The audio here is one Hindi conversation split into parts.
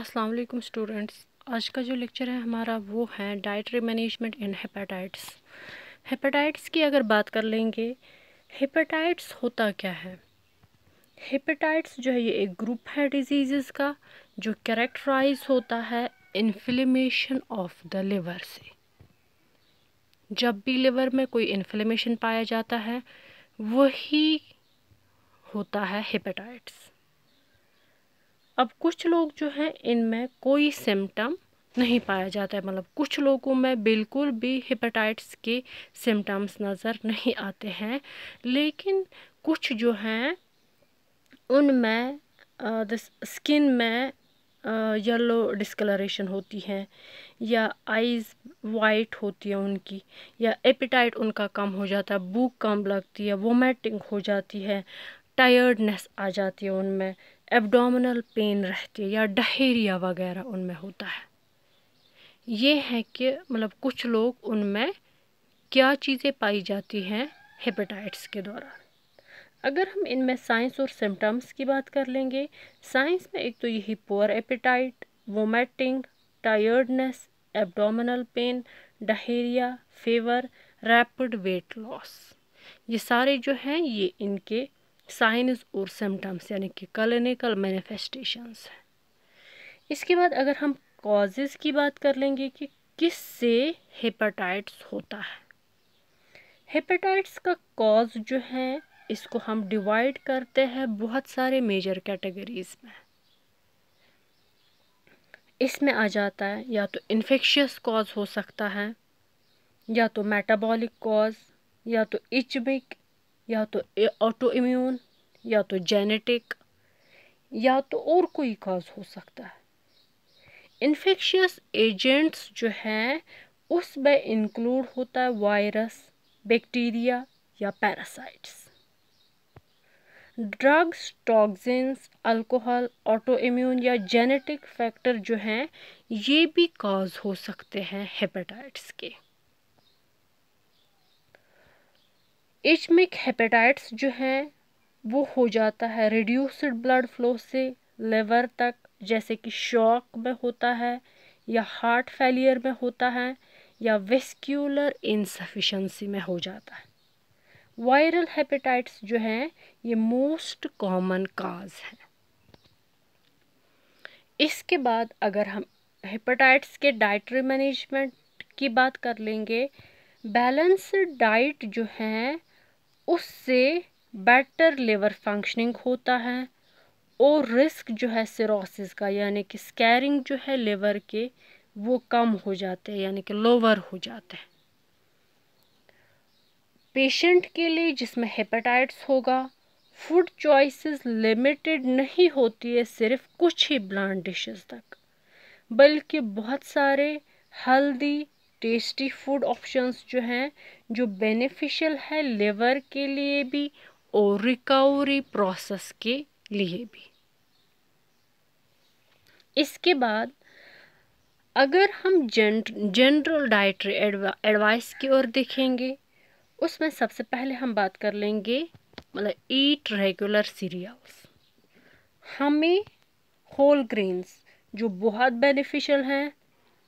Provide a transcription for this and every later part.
अस्सलाम वालेकुम स्टूडेंट्स आज का जो लेक्चर है हमारा वो है dietary management in hepatitis hepatitis की अगर बात कर लेंगे हेपेटाइट्स होता क्या है हेपेटाइट्स जो है ये एक ग्रुप है डिजीज़ का जो कैरेक्टराइज होता है इन्फ्लेमेशन ऑफ द लिवर से जब भी लिवर में कोई इन्फ्लेमेशन पाया जाता है वही होता है हेपेटाइट्स अब कुछ लोग जो हैं इनमें कोई सिम्टम नहीं पाया जाता है मतलब कुछ लोगों में बिल्कुल भी हेपेटाइट्स के सिम्टम्स नज़र नहीं आते हैं लेकिन कुछ जो हैं उनमें स्किन में येलो डिस्कलरेशन होती है या आइज़ वाइट होती है उनकी या एपिटाइट उनका कम हो जाता है भूख कम लगती है वोमेटिंग हो जाती है टायर्डनेस आ जाती है उनमें एब्डोमिनल पेन रहती है या डहेरिया वगैरह उनमें होता है ये है कि मतलब कुछ लोग उनमें क्या चीज़ें पाई जाती हैं हेपेटाइट्स के दौरान अगर हम इनमें साइंस और सिम्टम्स की बात कर लेंगे साइंस में एक तो यही poor appetite vomiting tiredness abdominal pain diarrhoea fever rapid weight loss ये सारे जो हैं ये इनके साइंस और सिम्टम्स यानी कि क्लिनिकल मैनिफेस्टेशंस है इसके बाद अगर हम कॉजेज़ की बात कर लेंगे कि किस से हेपेटाइट्स होता है हेपेटाइट्स का कॉज जो है इसको हम डिवाइड करते हैं बहुत सारे मेजर कैटेगरीज में इसमें आ जाता है या तो इन्फेक्शियस कॉज हो सकता है या तो मेटाबॉलिक कॉज या तो इचमिक या तो ऑटो इम्यून या तो जेनेटिक या तो और कोई काज हो सकता है इन्फेक्शियस एजेंट्स जो हैं उसमें इंक्लूड होता है वायरस बैक्टीरिया या parasites drugs toxins alcohol autoimmune या जेनेटिक फैक्टर जो हैं ये भी काज हो सकते हैं हेपेटाइट्स के एचमिक हेपेटाइट्स जो हैं वो हो जाता है रिड्यूस्ड ब्लड फ्लो से लेवर तक जैसे कि शॉक में होता है या हार्ट फेलियर में होता है या वेस्क्यूलर इनसफिशेंसी में हो जाता है वायरल हेपेटाइट्स जो हैं ये मोस्ट कॉमन काज है इसके बाद अगर हम हेपेटाइट्स के डाइटरी मैनेजमेंट की बात कर लेंगे बैलेंस डाइट जो हैं उससे बेटर लिवर फंक्शनिंग होता है और रिस्क जो है सिरोसिस का यानी कि स्कैरिंग जो है लिवर के वो कम हो जाते हैं यानी कि लोअर हो जाते हैं पेशेंट के लिए जिसमें हेपेटाइट्स होगा फूड चॉइसेस लिमिटेड नहीं होती है सिर्फ कुछ ही ब्लांड डिशेस तक बल्कि बहुत सारे हेल्दी टेस्टी फूड ऑप्शंस जो हैं जो बेनिफिशियल है लिवर के लिए भी और रिकवरी प्रोसेस के लिए भी इसके बाद अगर हम जनरल डाइटरी एडवाइस की ओर देखेंगे उसमें सबसे पहले हम बात कर लेंगे मतलब ईट रेगुलर सीरियल्स हमें होल ग्रेन्स जो बहुत बेनिफिशियल हैं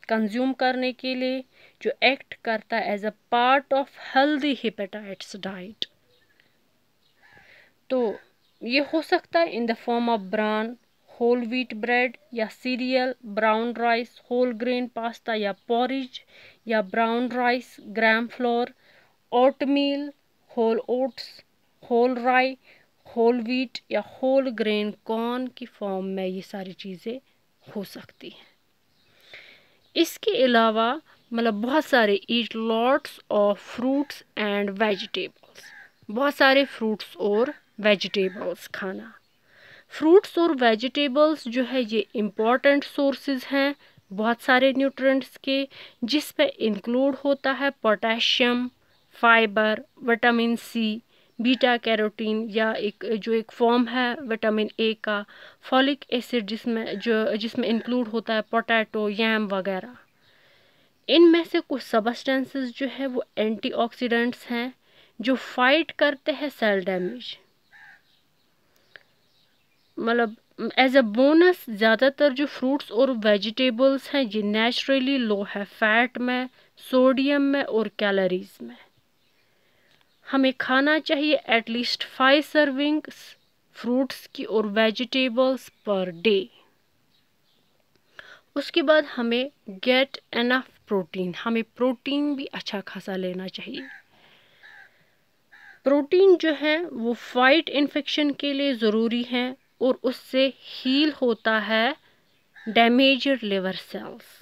कंज्यूम करने के लिए जो एक्ट करता है as a part of healthy hepatitis diet तो ये हो सकता है in the form of bran whole wheat bread या cereal brown rice whole grain pasta या पॉरिज या brown rice gram flour oatmeal whole oats whole rye whole wheat या होल ग्रेन कॉर्न की फॉर्म में ये सारी चीज़ें हो सकती हैं इसके अलावा मतलब बहुत सारे eat lots of fruits and vegetables बहुत सारे फ्रूट्स और वेजिटेबल्स खाना फ्रूट्स और वेजिटेबल्स जो है ये इम्पॉर्टेंट सोर्सेज हैं बहुत सारे न्यूट्रिएंट्स के जिस पे इंक्लूड होता है potassium fibre vitamin C beta carotene या एक जो एक फॉर्म है विटामिन ए का फॉलिक एसिड जिसमें जो जिसमें इंक्लूड होता है पोटैटो याम वगैरह इन में से कुछ सबस्टेंसेस जो है वो एंटीऑक्सीडेंट्स हैं जो फाइट करते हैं सेल डैमेज मतलब एज अ बोनस ज़्यादातर जो फ्रूट्स और वेजिटेबल्स हैं ये नेचुरली लो है फैट में सोडियम में और कैलोरीज में हमें खाना चाहिए एटलीस्ट फाइव सर्विंग्स फ्रूट्स की और वेजिटेबल्स पर डे उसके बाद हमें गेट एनफ प्रोटीन हमें प्रोटीन भी अच्छा खासा लेना चाहिए प्रोटीन जो है वो फाइट इन्फेक्शन के लिए ज़रूरी है और उससे हील होता है damage liver cells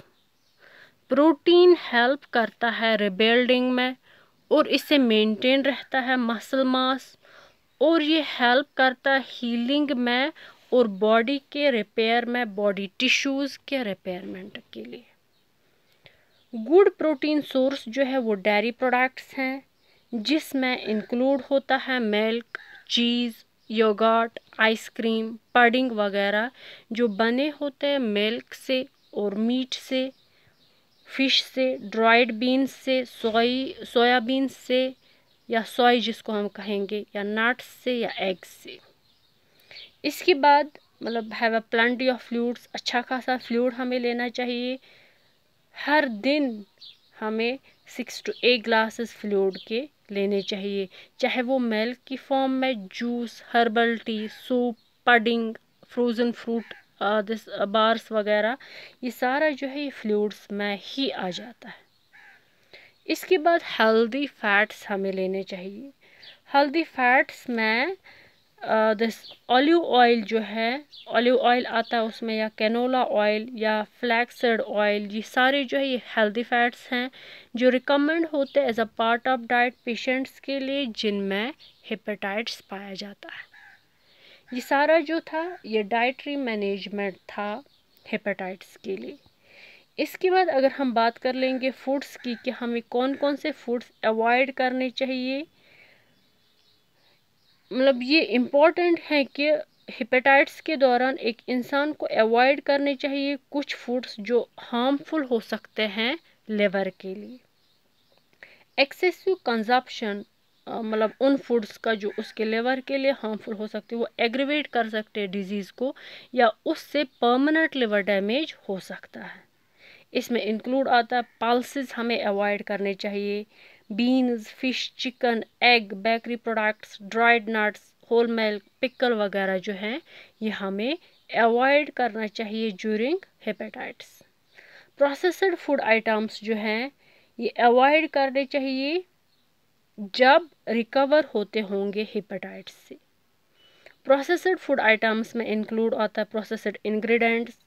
protein help करता है रिबिल्डिंग में और इसे मेंटेन रहता है मसल मास और ये हेल्प करता है हीलिंग में और बॉडी के रिपेयर में बॉडी टिश्यूज़ के रिपेयरमेंट के लिए गुड प्रोटीन सोर्स जो है वो डेयरी प्रोडक्ट्स हैं जिसमें इंक्लूड होता है milk cheese yoghurt ice cream pudding वगैरह जो बने होते हैं मिल्क से और मीट से फिश से ड्राइड बीन्स से सोई सोयाबीन से या सोई जिसको हम कहेंगे या नट्स से या एग्स से इसके बाद मतलब have a plenty of fluids अच्छा खासा फ्लूड हमें लेना चाहिए हर दिन हमें six to eight glasses fluid के लेने चाहिए चाहे वो मिल्क की फॉर्म में juice herbal tea soup pudding frozen fruit this bars वगैरह ये सारा जो है ये फ्लूड्स में ही आ जाता है इसके बाद हेल्दी फैट्स हमें लेने चाहिए हेल्दी फैट्स में दिस ऑलिव ऑयल जो है ऑलिव ऑयल आता है उसमें या कैनोला ऑयल या फ्लैक्सड ऑयल ये सारे जो है ये हेल्दी फैट्स हैं जो रिकमेंड होते हैं as a part of diet patients के लिए जिनमें हेपेटाइट्स पाया जाता है ये सारा जो था ये डाइटरी मैनेजमेंट था हेपेटाइट्स के लिए इसके बाद अगर हम बात कर लेंगे फूड्स की कि हमें कौन कौन से फूड्स अवॉइड करने चाहिए मतलब ये इम्पॉर्टेंट है कि हिपेटाइट्स के दौरान एक इंसान को अवॉइड करने चाहिए कुछ फूड्स जो हार्मफुल हो सकते हैं लिवर के लिए एक्सेसिव कंजप्शन मतलब उन फूड्स का जो उसके लिवर के लिए हार्मफुल हो सकते हैं वो एग्रीवेट कर सकते हैं डिजीज़ को या उससे परमानेंट लिवर डैमेज हो सकता है इसमें इंक्लूड आता है पल्सिस हमें अवॉइड करने चाहिए beans fish chicken egg bakery products dried nuts whole milk pickle वगैरह जो हैं ये हमें अवॉइड करना चाहिए during hepatitis processed food items जो हैं ये अवॉइड करने चाहिए जब रिकवर होते होंगे हेपेटाइट्स से प्रोसेसड फूड आइटम्स में इंक्लूड आता है प्रोसेसड इंग्रेडिएंट्स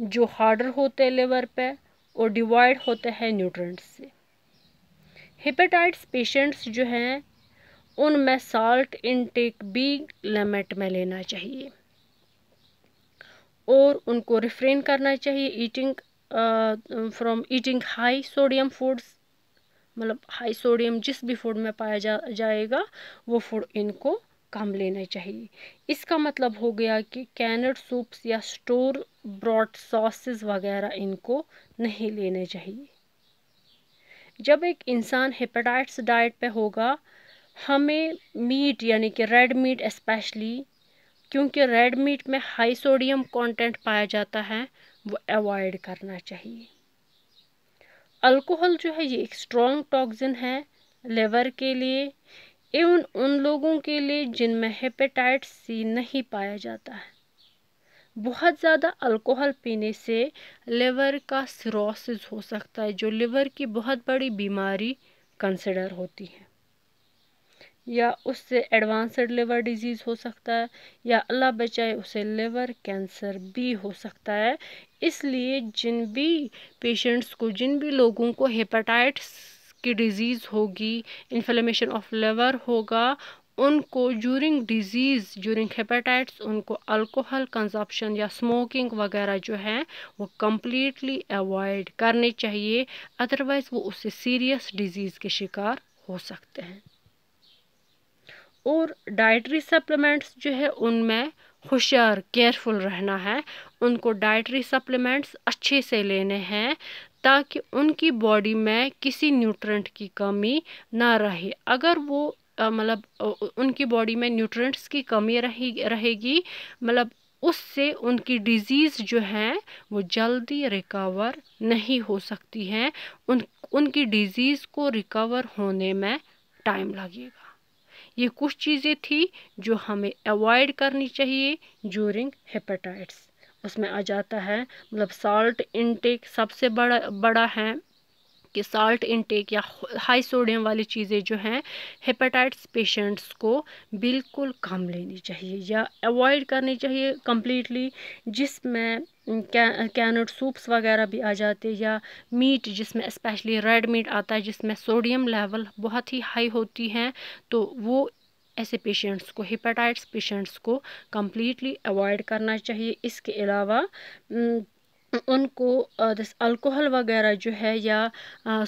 जो हार्डर होते हैं लिवर पे और डिवाइड होते हैं न्यूट्रेंट्स से हेपेटाइट्स पेशेंट्स जो हैं उनमें साल्ट इनटेक भी लिमिट में लेना चाहिए और उनको रिफ्रेन करना चाहिए eating from eating high sodium foods मतलब हाई सोडियम जिस भी फूड में पाया जा जाएगा वो फूड इनको कम लेना चाहिए इसका मतलब हो गया कि कैनड सूप्स या स्टोर ब्रॉड सॉसेस वगैरह इनको नहीं लेने चाहिए जब एक इंसान हेपेटाइट्स डाइट पे होगा हमें मीट यानी कि रेड मीट स्पेशली क्योंकि रेड मीट में हाई सोडियम कंटेंट पाया जाता है वो अवॉइड करना चाहिए अल्कोहल जो है ये एक स्ट्रॉन्ग टॉक्सिन है लेवर के लिए एवं उन लोगों के लिए जिनमें हेपेटाइट सी नहीं पाया जाता है बहुत ज़्यादा अल्कोहल पीने से लिवर का सिरोसिस हो सकता है जो लिवर की बहुत बड़ी बीमारी कंसिडर होती है या उससे एडवांसड लिवर डिजीज़ हो सकता है या अल्लाह बचाए उसे लिवर कैंसर भी हो सकता है इसलिए जिन भी पेशेंट्स को जिन भी लोगों को हेपाटाइट्स की डिज़ीज़ होगी इन्फ्लेमेशन ऑफ लिवर होगा उनको जूरिंग डिजीज़ जूरिंग हेपेटाइट्स उनको अल्कोहल कंजप्शन या स्मोकिंग वगैरह जो है वो कम्प्लीटली अवॉइड करने चाहिए अदरवाइज़ वो उससे सीरियस डिजीज़ के शिकार हो सकते हैं और डाइटरी सप्लीमेंट्स जो है उनमें होशियार केयरफुल रहना है उनको डाइटरी सप्लीमेंट्स अच्छे से लेने हैं ताकि उनकी बॉडी में किसी न्यूट्रेंट की कमी ना रहे अगर वो मतलब उनकी बॉडी में न्यूट्रिएंट्स की कमी रहेगी मतलब उससे उनकी डिजीज़ जो है वो जल्दी रिकवर नहीं हो सकती है उन उनकी डिजीज़ को रिकवर होने में टाइम लगेगा ये कुछ चीज़ें थी जो हमें अवॉइड करनी चाहिए जूरिंग हेपेटाइट्स उसमें आ जाता है मतलब साल्ट इनटेक सबसे बड़ा बड़ा है कि साल्ट इनटेक या हाई सोडियम वाली चीज़ें जो हैं हेपेटाइट्स पेशेंट्स को बिल्कुल कम लेनी चाहिए या अवॉइड करनी चाहिए कम्प्लीटली जिसमें कैनट सूप्स वगैरह भी आ जाते हैं या मीट जिसमें स्पेशली रेड मीट आता है जिसमें सोडियम लेवल बहुत ही हाई होती हैं तो वो ऐसे पेशेंट्स को हेपेटाइट्स पेशेंट्स को कम्प्लीटली अवॉइड करना चाहिए इसके अलावा उनको जैसे अल्कोहल वगैरह जो है या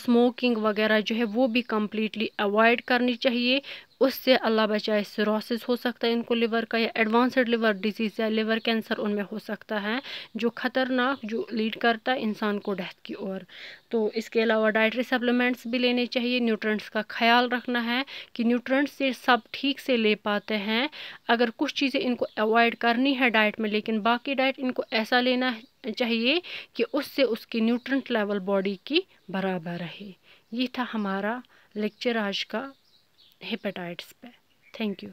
स्मोकिंग वगैरह जो है वो भी कम्प्लीटली अवॉइड करनी चाहिए उससे अल्लाह बचाए सिरोसिस हो सकता है इनको लिवर का या एडवांसड लिवर डिजीज़ या लिवर कैंसर उनमें हो सकता है जो ख़तरनाक जो लीड करता है इंसान को डेथ की ओर तो इसके अलावा डाइट्री सप्लीमेंट्स भी लेने चाहिए न्यूट्रंट्स का ख्याल रखना है कि न्यूट्रंट्स ये सब ठीक से ले पाते हैं अगर कुछ चीज़ें इनको अवॉइड करनी है डाइट में लेकिन बाकी डाइट इनको ऐसा लेना चाहिए कि उससे उसकी न्यूट्रंट लेवल बॉडी की बराबर रहे ये था हमारा लेक्चर आज का हेपेटाइट्स पे थैंक यू